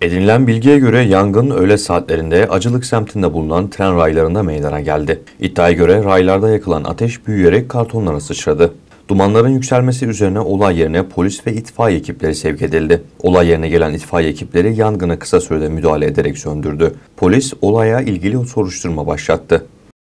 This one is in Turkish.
Edinilen bilgiye göre yangın öğle saatlerinde Acılık semtinde bulunan tren raylarında meydana geldi. İddiaya göre raylarda yakılan ateş büyüyerek kartonlara sıçradı. Dumanların yükselmesi üzerine olay yerine polis ve itfaiye ekipleri sevk edildi. Olay yerine gelen itfaiye ekipleri yangını kısa sürede müdahale ederek söndürdü. Polis olaya ilgili soruşturma başlattı.